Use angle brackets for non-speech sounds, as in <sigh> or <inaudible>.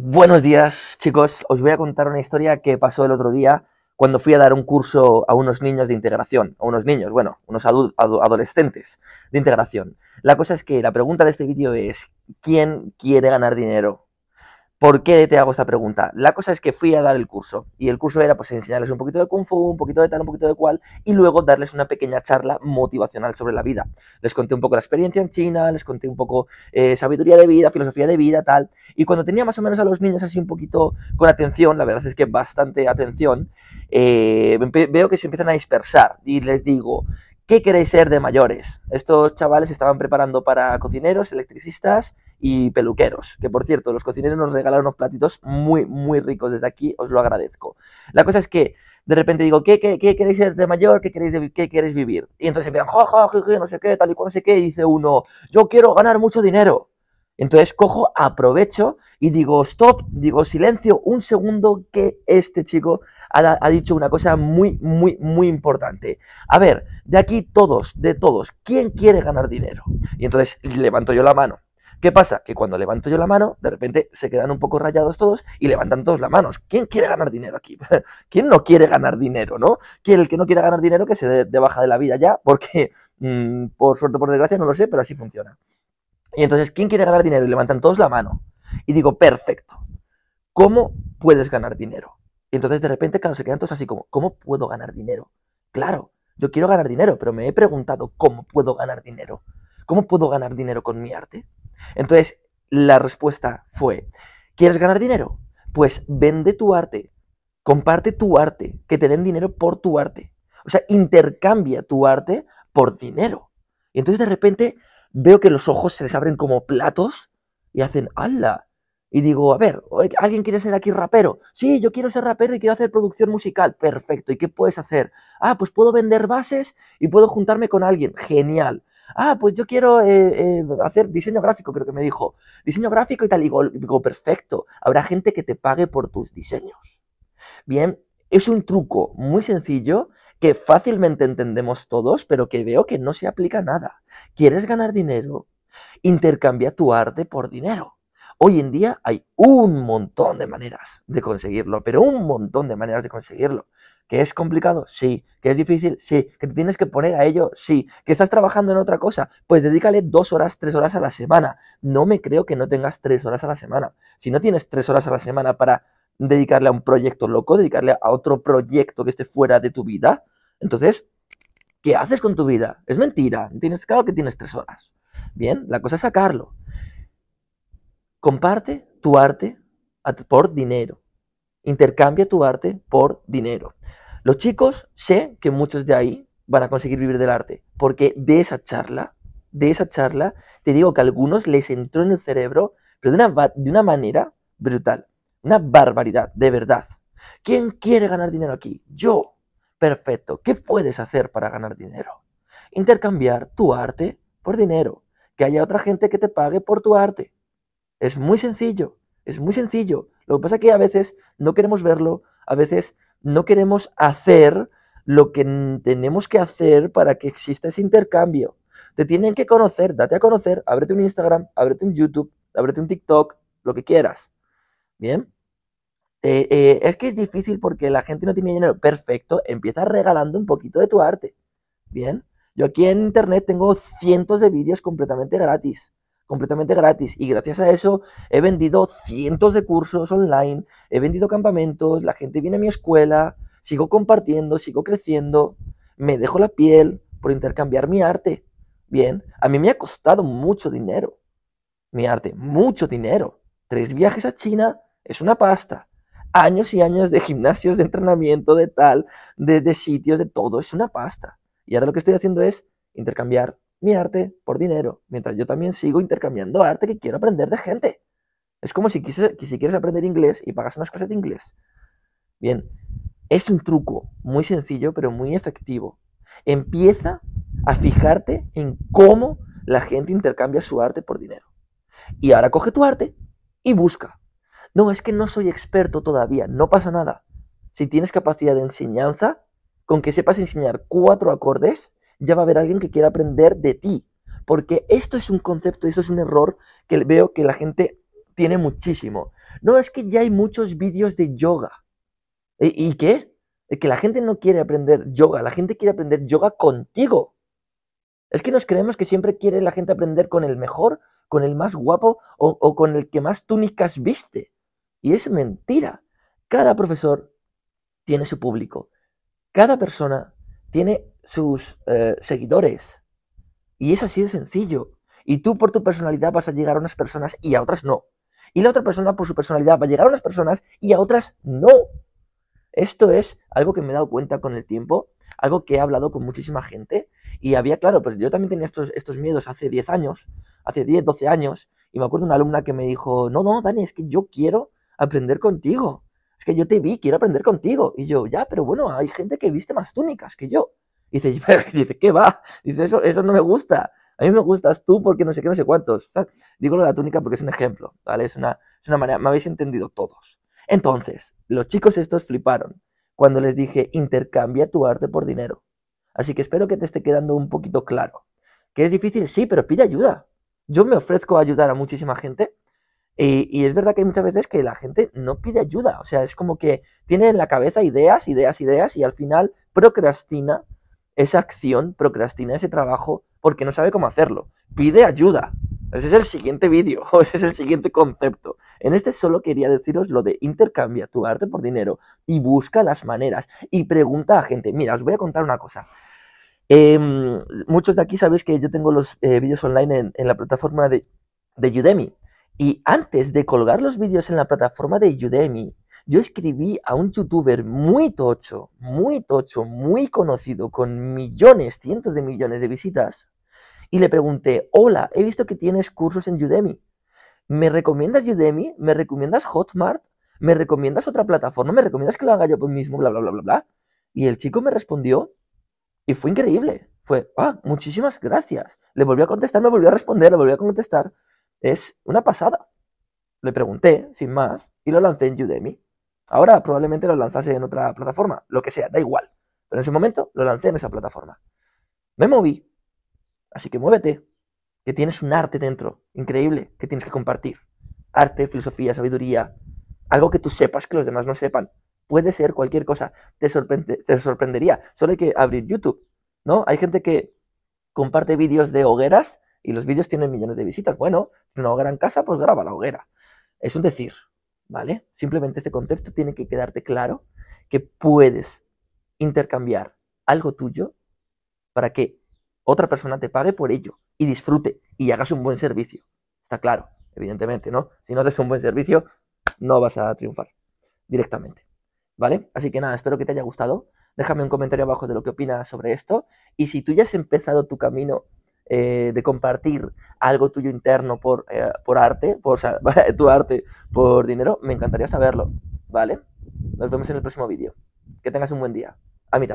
Buenos días, chicos. Os voy a contar una historia que pasó el otro día cuando fui a dar un curso a unos niños de integración, a unos niños, bueno, unos adolescentes de integración. La cosa es que la pregunta de este vídeo es, ¿quién quiere ganar dinero? ¿Por qué te hago esta pregunta? La cosa es que fui a dar el curso y el curso era pues enseñarles un poquito de kung fu, un poquito de tal, un poquito de cual y luego darles una pequeña charla motivacional sobre la vida. Les conté un poco la experiencia en China, les conté un poco eh, sabiduría de vida, filosofía de vida, tal. Y cuando tenía más o menos a los niños así un poquito con atención, la verdad es que bastante atención, eh, veo que se empiezan a dispersar y les digo, ¿qué queréis ser de mayores? Estos chavales estaban preparando para cocineros, electricistas, y peluqueros. Que por cierto, los cocineros nos regalaron unos platitos muy, muy ricos. Desde aquí os lo agradezco. La cosa es que de repente digo, ¿qué, queréis ser de mayor? ¿Qué queréis, qué queréis vivir? Y entonces empiezan, ja, ja, no sé qué, tal y cual, no sé qué. Y dice uno, yo quiero ganar mucho dinero. Entonces cojo, aprovecho y digo, stop, digo, silencio, un segundo que este chico ha, dicho una cosa muy, muy, muy importante. A ver, de aquí todos, de todos, ¿quién quiere ganar dinero? Y entonces levanto yo la mano. ¿Qué pasa? Que cuando levanto yo la mano, de repente se quedan un poco rayados todos y levantan todos la mano. ¿Quién quiere ganar dinero aquí? <laughs> ¿Quién no quiere ganar dinero, no? ¿Quién, el que no quiera ganar dinero que se dé de baja de la vida ya, porque <laughs> mm, por suerte o por desgracia no lo sé, pero así funciona. Y entonces, ¿quién quiere ganar dinero? Y levantan todos la mano. Y digo, perfecto. ¿Cómo puedes ganar dinero? Y entonces de repente, claro, se quedan todos así como, ¿cómo puedo ganar dinero? Claro, yo quiero ganar dinero, pero me he preguntado, ¿cómo puedo ganar dinero? ¿Cómo puedo ganar dinero con mi arte? Entonces, la respuesta fue, ¿quieres ganar dinero? Pues vende tu arte, comparte tu arte, que te den dinero por tu arte. O sea, intercambia tu arte por dinero. Y entonces de repente veo que los ojos se les abren como platos y hacen, ala. Y digo, a ver, ¿alguien quiere ser aquí rapero? Sí, yo quiero ser rapero y quiero hacer producción musical. Perfecto, ¿y qué puedes hacer? Ah, pues puedo vender bases y puedo juntarme con alguien. Genial ah, pues yo quiero eh, eh, hacer diseño gráfico, pero que me dijo, diseño gráfico y tal, y digo, digo, perfecto, habrá gente que te pague por tus diseños. Bien, es un truco muy sencillo que fácilmente entendemos todos, pero que veo que no se aplica nada. ¿Quieres ganar dinero? Intercambia tu arte por dinero. Hoy en día hay un montón de maneras de conseguirlo, pero un montón de maneras de conseguirlo. ¿Que es complicado? Sí. ¿Que es difícil? Sí. ¿Que te tienes que poner a ello? Sí. ¿Que estás trabajando en otra cosa? Pues dedícale dos horas, tres horas a la semana. No me creo que no tengas tres horas a la semana. Si no tienes tres horas a la semana para dedicarle a un proyecto loco, dedicarle a otro proyecto que esté fuera de tu vida, entonces, ¿qué haces con tu vida? Es mentira. Tienes, claro que tienes tres horas. Bien, la cosa es sacarlo. Comparte tu arte por dinero. Intercambia tu arte por dinero. Los chicos, sé que muchos de ahí van a conseguir vivir del arte, porque de esa charla, de esa charla, te digo que a algunos les entró en el cerebro, pero de una, manera brutal, una barbaridad, de verdad. ¿Quién quiere ganar dinero aquí? Yo. Perfecto. ¿Qué puedes hacer para ganar dinero? Intercambiar tu arte por dinero. Que haya otra gente que te pague por tu arte. Es muy sencillo. Es muy sencillo. Lo que pasa es que a veces no queremos verlo, a veces no queremos hacer lo que tenemos que hacer para que exista ese intercambio. Te tienen que conocer, date a conocer, ábrete un Instagram, ábrete un YouTube, ábrete un TikTok, lo que quieras. Bien. Eh, eh, es que es difícil porque la gente no tiene dinero. Perfecto, empieza regalando un poquito de tu arte. Bien. Yo aquí en internet tengo cientos de vídeos completamente gratis completamente gratis. Y gracias a eso he vendido cientos de cursos online, he vendido campamentos, la gente viene a mi escuela, sigo compartiendo, sigo creciendo, me dejo la piel por intercambiar mi arte. Bien, a mí me ha costado mucho dinero. Mi arte, mucho dinero. Tres viajes a China es una pasta. Años y años de gimnasios, de entrenamiento, de tal, de, sitios, de todo, es una pasta. Y ahora lo que estoy haciendo es intercambiar mi arte por dinero, mientras yo también sigo intercambiando arte que quiero aprender de gente. Es como si, quieres aprender inglés y pagas unas clases de inglés. Bien, es un truco muy sencillo pero muy efectivo. Empieza a fijarte en cómo la gente intercambia su arte por dinero. Y ahora coge tu arte y busca. No, es que no soy experto todavía, no pasa nada. Si tienes capacidad de enseñanza, con que sepas enseñar cuatro acordes, ya va a haber alguien que quiera aprender de ti. Porque esto es un concepto, esto es un error que veo que la gente tiene muchísimo. No, es que ya hay muchos vídeos de yoga. ¿Y, qué? que la gente no quiere aprender yoga, la gente quiere aprender yoga contigo. Es que nos creemos que siempre quiere la gente aprender con el mejor, con el más guapo o, o con el que más túnicas viste. Y es mentira. Cada profesor tiene su público. Cada persona tiene sus eh, seguidores. Y es así de sencillo. Y tú por tu personalidad vas a llegar a unas personas y a otras no. Y la otra persona por su personalidad va a llegar a unas personas y a otras no. Esto es algo que me he dado cuenta con el tiempo, algo que he hablado con muchísima gente. Y había, claro, pues yo también tenía estos, estos miedos hace 10 años, hace 10, 12 años. Y me acuerdo una alumna que me dijo, no, no, Dani, es que yo quiero aprender contigo es que yo te vi, quiero aprender contigo. Y yo, ya, pero bueno, hay gente que viste más túnicas que yo. Y dice, <laughs> ¿qué va? Dice, eso, eso no me gusta. A mí me gustas tú porque no sé qué, no sé cuántos. digo lo de la túnica porque es un ejemplo, ¿vale? Es una, es una manera, me habéis entendido todos. Entonces, los chicos estos fliparon cuando les dije, intercambia tu arte por dinero. Así que espero que te esté quedando un poquito claro. ¿Que es difícil? Sí, pero pide ayuda. Yo me ofrezco a ayudar a muchísima gente eh, y, es verdad que hay muchas veces que la gente no pide ayuda, o sea, es como que tiene en la cabeza ideas, ideas, ideas y al final procrastina esa acción, procrastina ese trabajo porque no sabe cómo hacerlo. Pide ayuda. Ese es el siguiente vídeo, <laughs> ese es el siguiente concepto. En este solo quería deciros lo de intercambia tu arte por dinero y busca las maneras y pregunta a gente. Mira, os voy a contar una cosa. Em, muchos de aquí sabéis que yo tengo los eh, vídeos online en, la plataforma de, de Udemy. Y antes de colgar los vídeos en la plataforma de Udemy, yo escribí a un youtuber muy tocho, muy tocho, muy conocido, con millones, cientos de millones de visitas, y le pregunté, hola, he visto que tienes cursos en Udemy. ¿Me recomiendas Udemy? ¿Me recomiendas Hotmart? ¿Me recomiendas otra plataforma? ¿Me recomiendas que lo haga yo mismo? Bla, bla, bla, bla, bla. Y el chico me respondió y fue increíble. Fue, ah, muchísimas gracias. Le volvió a contestar, me volvió a responder, le volvió a contestar. Es una pasada. Le pregunté, sin más, y lo lancé en Udemy. Ahora probablemente lo lanzase en otra plataforma, lo que sea, da igual. Pero en ese momento lo lancé en esa plataforma. Me moví. Así que muévete, que tienes un arte dentro, increíble, que tienes que compartir. Arte, filosofía, sabiduría, algo que tú sepas que los demás no sepan. Puede ser cualquier cosa, te, te sorprendería. Solo hay que abrir YouTube, ¿no? Hay gente que comparte vídeos de hogueras y los vídeos tienen millones de visitas. Bueno, no hoguera en casa, pues graba la hoguera. Es un decir, ¿vale? Simplemente este concepto tiene que quedarte claro que puedes intercambiar algo tuyo para que otra persona te pague por ello y disfrute y hagas un buen servicio. Está claro, evidentemente, ¿no? Si no haces un buen servicio, no vas a triunfar directamente. ¿Vale? Así que nada, espero que te haya gustado. Déjame un comentario abajo de lo que opinas sobre esto. Y si tú ya has empezado tu camino eh, de compartir algo tuyo interno por, eh, arte, por, <laughs> tu arte por dinero, me encantaría saberlo, ¿vale? Nos vemos en el próximo vídeo. Que tengas un buen día. A mi